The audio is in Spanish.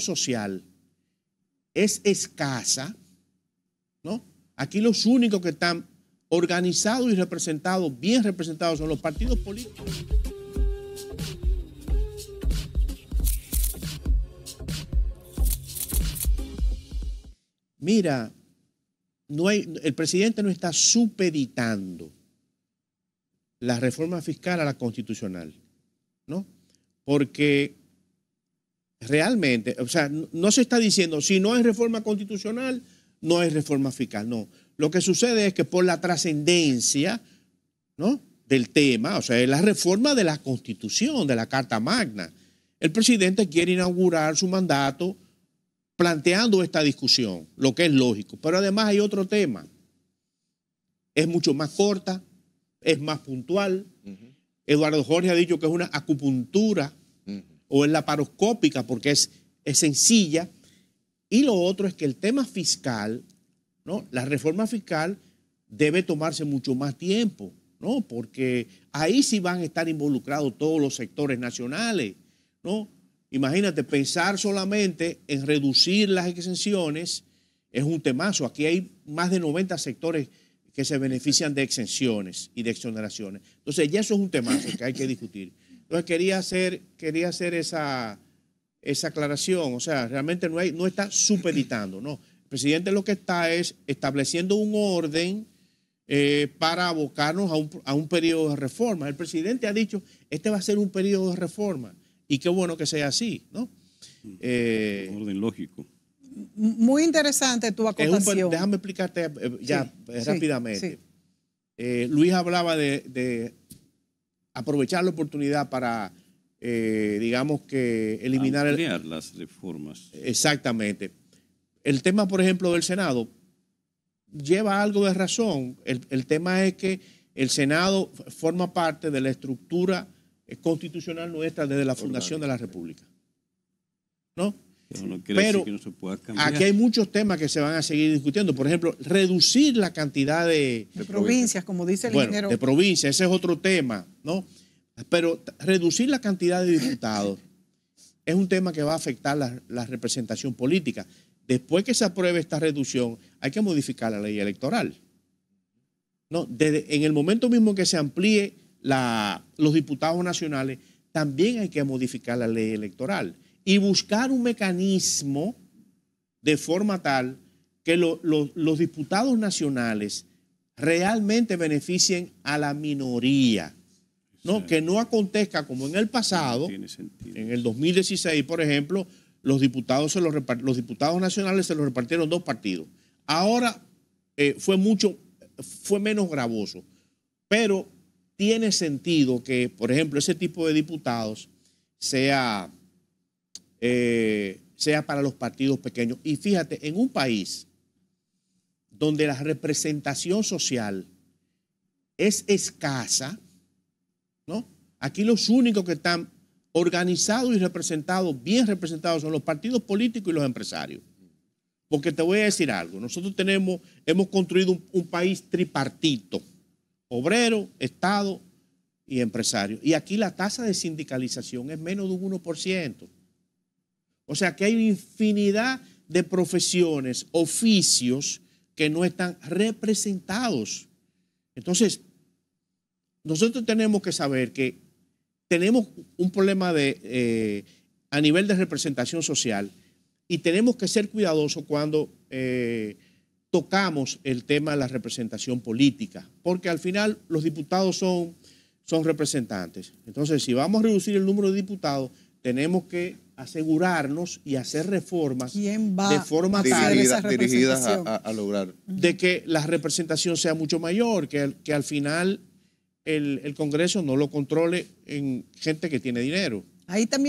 social es escasa, ¿no? Aquí los únicos que están organizados y representados, bien representados, son los partidos políticos. Mira, no hay, el presidente no está supeditando la reforma fiscal a la constitucional, ¿no? Porque Realmente, o sea, no se está diciendo si no hay reforma constitucional, no hay reforma fiscal, no. Lo que sucede es que por la trascendencia ¿no? del tema, o sea, la reforma de la Constitución, de la Carta Magna, el presidente quiere inaugurar su mandato planteando esta discusión, lo que es lógico. Pero además hay otro tema. Es mucho más corta, es más puntual. Eduardo Jorge ha dicho que es una acupuntura o es la paroscópica porque es, sencilla. Y lo otro es que el tema fiscal, ¿no? la reforma fiscal debe tomarse mucho más tiempo, ¿no? porque ahí sí van a estar involucrados todos los sectores nacionales. ¿no? Imagínate, pensar solamente en reducir las exenciones es un temazo. Aquí hay más de 90 sectores que se benefician de exenciones y de exoneraciones. Entonces ya eso es un temazo que hay que discutir. Entonces quería hacer, quería hacer esa, esa aclaración. O sea, realmente no, hay, no está supeditando, no. El presidente lo que está es estableciendo un orden eh, para abocarnos a un, periodo de reforma. El presidente ha dicho, este va a ser un periodo de reforma. Y qué bueno que sea así, ¿no? Eh, orden lógico. Muy interesante tu acotación. déjame explicarte eh, ya rápidamente. Luis hablaba de aprovechar la oportunidad para, eh, digamos que, eliminar... las reformas. Exactamente. El tema, por ejemplo, del Senado lleva algo de razón. El, el tema es que el Senado forma parte de la estructura eh, constitucional nuestra desde la fundación de la República. ¿No? Pero que aquí hay muchos temas que se van a seguir discutiendo. Por ejemplo, reducir la cantidad de... provincias, como dice el De provincias, ese es otro tema, ¿no? Pero reducir la cantidad de diputados es un tema que va a afectar la, representación política. Después que se apruebe esta reducción, hay que modificar la ley electoral. No, en el momento mismo que se amplíe los diputados nacionales, también hay que modificar la ley electoral y buscar un mecanismo de forma tal que los diputados nacionales realmente beneficien a la minoría. ¿no? Que no acontezca como en el pasado, en el 2016, por ejemplo, los diputados, los, diputados nacionales se los repartieron dos partidos. Ahora eh, fue mucho, fue menos gravoso, pero tiene sentido que, por ejemplo, ese tipo de diputados sea eh, sea para los partidos pequeños. Y fíjate, en un país donde la representación social es escasa, ¿no? Aquí los únicos que están organizados y representados, bien representados, son los partidos políticos y los empresarios. Porque te voy a decir algo, nosotros tenemos, hemos construido un, un país tripartito, obrero, Estado y empresario. Y aquí la tasa de sindicalización es menos de un 1%. O sea que hay infinidad de profesiones, oficios que no están representados. Entonces, nosotros tenemos que saber que tenemos un problema de, eh, a nivel de representación social y tenemos que ser cuidadosos cuando eh, tocamos el tema de la representación política, porque al final los diputados son, son representantes. Entonces, si vamos a reducir el número de diputados, tenemos que asegurarnos y hacer reformas de forma dirigidas a, lograr de que la representación sea mucho mayor, que, al final el Congreso no lo controle en gente que tiene dinero. Ahí también